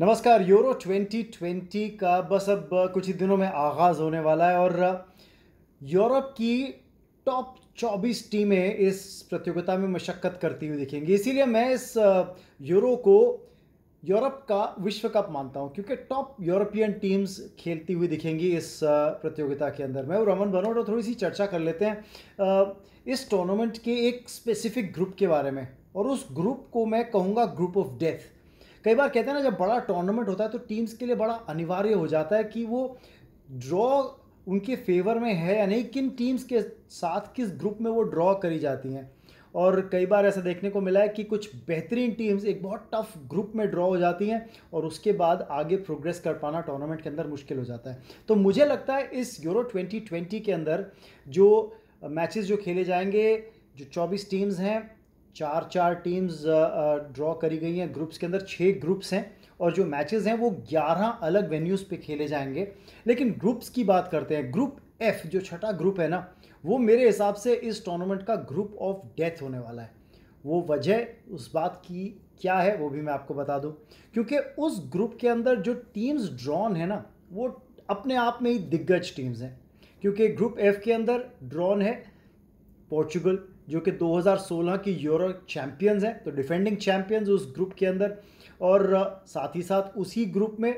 नमस्कार यूरो 2020 का बस अब कुछ ही दिनों में आगाज़ होने वाला है और यूरोप की टॉप 24 टीमें इस प्रतियोगिता में मशक्क़त करती हुई दिखेंगी इसीलिए मैं इस यूरो को यूरोप का विश्व कप मानता हूं क्योंकि टॉप यूरोपियन टीम्स खेलती हुई दिखेंगी इस प्रतियोगिता के अंदर मैं और रमन बनोट और थोड़ी सी चर्चा कर लेते हैं इस टूर्नामेंट के एक स्पेसिफिक ग्रुप के बारे में और उस ग्रुप को मैं कहूँगा ग्रुप ऑफ डेथ कई बार कहते हैं ना जब बड़ा टूर्नामेंट होता है तो टीम्स के लिए बड़ा अनिवार्य हो जाता है कि वो ड्रॉ उनके फेवर में है या नहीं किन टीम्स के साथ किस ग्रुप में वो ड्रॉ करी जाती हैं और कई बार ऐसा देखने को मिला है कि कुछ बेहतरीन टीम्स एक बहुत टफ ग्रुप में ड्रॉ हो जाती हैं और उसके बाद आगे प्रोग्रेस कर पाना टूर्नामेंट के अंदर मुश्किल हो जाता है तो मुझे लगता है इस यूरो 2020 के अंदर जो मैचेस जो खेले जाएंगे जो 24 टीम्स हैं चार चार टीम्स ड्रॉ करी गई हैं ग्रुप्स के अंदर छः ग्रुप्स हैं और जो मैचेस हैं वो 11 अलग वेन्यूज़ पे खेले जाएंगे लेकिन ग्रुप्स की बात करते हैं ग्रुप एफ जो छठा ग्रुप है ना वो मेरे हिसाब से इस टूर्नामेंट का ग्रुप ऑफ डेथ होने वाला है वो वजह उस बात की क्या है वो भी मैं आपको बता दूं क्योंकि उस ग्रुप के अंदर जो टीम्स ड्रॉन है ना वो अपने आप में ही दिग्गज टीम्स हैं क्योंकि ग्रुप एफ के अंदर ड्रॉन है पोर्चुगल जो कि 2016 की यूरो चैंपियंस हैं तो डिफेंडिंग चैम्पियंस उस ग्रुप के अंदर और साथ ही साथ उसी ग्रुप में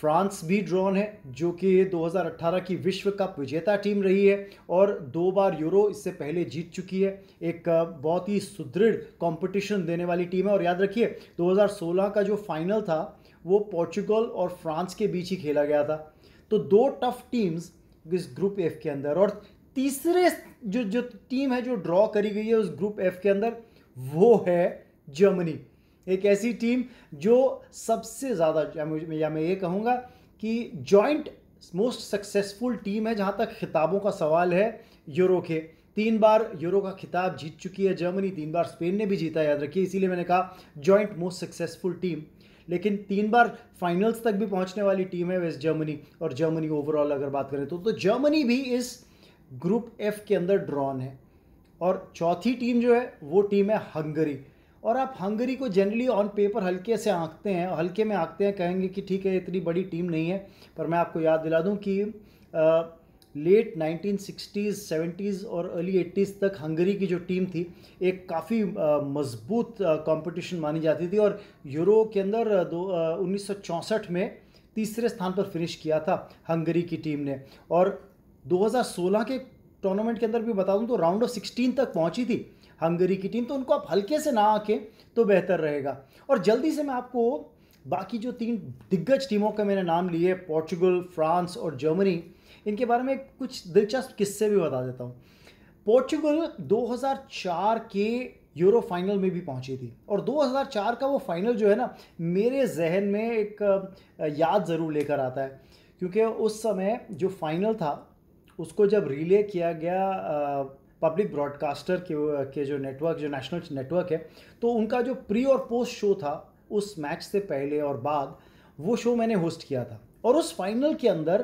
फ्रांस भी ड्रॉन है जो कि 2018 की विश्व कप विजेता टीम रही है और दो बार यूरो इससे पहले जीत चुकी है एक बहुत ही सुदृढ़ कंपटीशन देने वाली टीम है और याद रखिए 2016 का जो फाइनल था वो पोर्चुगल और फ्रांस के बीच ही खेला गया था तो दो टफ टीम्स इस ग्रुप एफ के अंदर और तीसरे जो जो टीम है जो ड्रॉ करी गई है उस ग्रुप एफ के अंदर वो है जर्मनी एक ऐसी टीम जो सबसे ज़्यादा या मैं ये कहूँगा कि जॉइंट मोस्ट सक्सेसफुल टीम है जहाँ तक खिताबों का सवाल है यूरो के तीन बार यूरो का खिताब जीत चुकी है जर्मनी तीन बार स्पेन ने भी जीता याद रखिए इसीलिए मैंने कहा जॉइंट मोस्ट सक्सेसफुल टीम लेकिन तीन बार फाइनल्स तक भी पहुंचने वाली टीम है वेस्ट जर्मनी और जर्मनी ओवरऑल अगर बात करें तो तो जर्मनी भी इस ग्रुप एफ के अंदर ड्रॉन है और चौथी टीम जो है वो टीम है हंगरी और आप हंगरी को जनरली ऑन पेपर हल्के से आंकते हैं हल्के में आंकते हैं कहेंगे कि ठीक है इतनी बड़ी टीम नहीं है पर मैं आपको याद दिला दूं कि आ, लेट सिक्सटीज सेवेंटीज़ और अर्ली एट्टीज़ तक हंगरी की जो टीम थी एक काफ़ी मजबूत कंपटीशन मानी जाती थी और यूरो के अंदर दो उन्नीस में तीसरे स्थान पर फिनिश किया था हंगरी की टीम ने और 2016 के टूर्नामेंट के अंदर भी बता दूं तो राउंड ऑफ सिक्सटीन तक पहुंची थी हंगरी की टीम तो उनको आप हल्के से ना आके तो बेहतर रहेगा और जल्दी से मैं आपको बाकी जो तीन दिग्गज टीमों के मैंने नाम लिए पोर्चुगल फ्रांस और जर्मनी इनके बारे में कुछ दिलचस्प किस्से भी बता देता हूँ पोर्चुगल 2004 के यूरो फाइनल में भी पहुंची थी और 2004 का वो फाइनल जो है ना मेरे जहन में एक याद ज़रूर लेकर आता है क्योंकि उस समय जो फाइनल था उसको जब रिले किया गया पब्लिक ब्रॉडकास्टर के के जो नेटवर्क जो नेशनल नेटवर्क है तो उनका जो प्री और पोस्ट शो था उस मैच से पहले और बाद वो शो मैंने होस्ट किया था और उस फाइनल के अंदर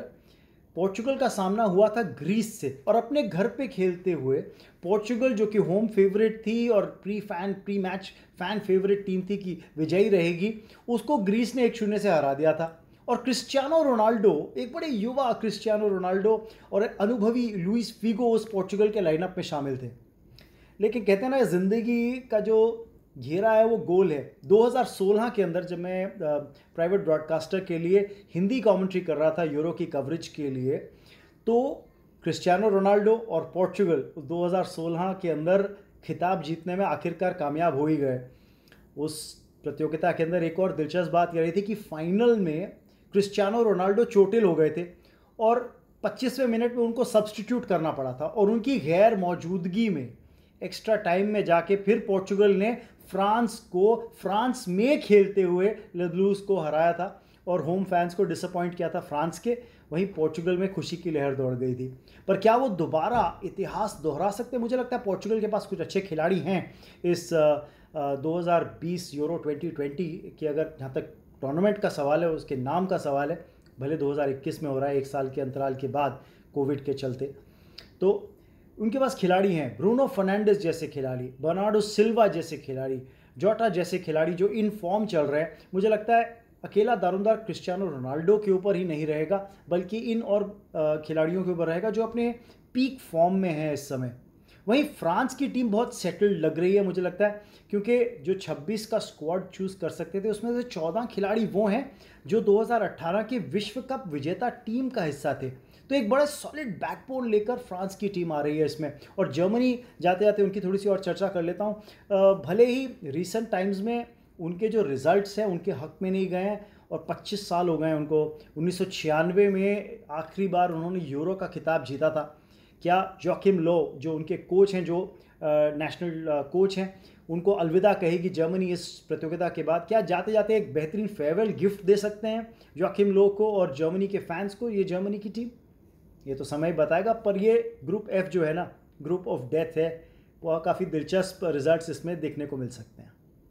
पोर्चुगल का सामना हुआ था ग्रीस से और अपने घर पे खेलते हुए पोर्चुगल जो कि होम फेवरेट थी और pre fan pre match fan favourite team थी कि विजयी रहेगी उसको ग्रीस ने एक शून्य से हरा दिया था और क्रिस्टियानो रोनाल्डो एक बड़े युवा क्रिस्टियानो रोनाल्डो और अनुभवी लुइस फिगो उस पोर्चुगल के लाइनअप में शामिल थे लेकिन कहते हैं ना ज़िंदगी का जो घेरा है वो गोल है 2016 के अंदर जब मैं प्राइवेट ब्रॉडकास्टर के लिए हिंदी कमेंट्री कर रहा था यूरो की कवरेज के लिए तो क्रिस्टियानो रोनाल्डो और पोर्चुगल 2016 के अंदर खिताब जीतने में आखिरकार कामयाब हो ही गए उस प्रतियोगिता के अंदर एक और दिलचस्प बात यह रही थी कि फाइनल में क्रिस्टियानो रोनाल्डो चोटिल हो गए थे और 25वें मिनट में उनको सब्सटीट्यूट करना पड़ा था और उनकी गैर मौजूदगी में एक्स्ट्रा टाइम में जाके फिर पोर्चुगल ने फ्रांस को फ्रांस में खेलते हुए लदलूस को हराया था और होम फैंस को डिसअपॉइंट किया था फ्रांस के वहीं पोर्चुगल में खुशी की लहर दौड़ गई थी पर क्या वो दोबारा इतिहास दोहरा सकते मुझे लगता है पोर्चुगल के पास कुछ अच्छे खिलाड़ी हैं इस दो यूरो 2020 की अगर जहाँ तक टूर्नामेंट का सवाल है उसके नाम का सवाल है भले 2021 में हो रहा है एक साल के अंतराल के बाद कोविड के चलते तो उनके पास खिलाड़ी हैं ब्रूनो फर्नांडिस जैसे खिलाड़ी बर्नाडो सिल्वा जैसे खिलाड़ी जोटा जैसे खिलाड़ी जो इन फॉर्म चल रहे हैं मुझे लगता है अकेला दारोमदार क्रिस्टियानो रोनाल्डो के ऊपर ही नहीं रहेगा बल्कि इन और खिलाड़ियों के ऊपर रहेगा जो अपने पीक फॉर्म में हैं इस समय वहीं फ्रांस की टीम बहुत सेटल्ड लग रही है मुझे लगता है क्योंकि जो 26 का स्क्वाड चूज़ कर सकते थे उसमें से 14 खिलाड़ी वो हैं जो 2018 के विश्व कप विजेता टीम का हिस्सा थे तो एक बड़ा सॉलिड बैकबोन लेकर फ्रांस की टीम आ रही है इसमें और जर्मनी जाते जाते उनकी थोड़ी सी और चर्चा कर लेता हूँ भले ही रिसेंट टाइम्स में उनके जो रिज़ल्ट हैं उनके हक में नहीं गए हैं और 25 साल हो गए हैं उनको उन्नीस में आखिरी बार उन्होंने यूरो का खिताब जीता था क्या जोकिम लो जो उनके कोच हैं जो नेशनल कोच हैं उनको अलविदा कहेगी जर्मनी इस प्रतियोगिता के बाद क्या जाते जाते एक बेहतरीन फेयरवेल गिफ्ट दे सकते हैं जोकिम लो को और जर्मनी के फैंस को ये जर्मनी की टीम ये तो समय बताएगा पर ये ग्रुप एफ जो है ना ग्रुप ऑफ डेथ है वह काफ़ी दिलचस्प रिजल्ट्स इसमें देखने को मिल सकते हैं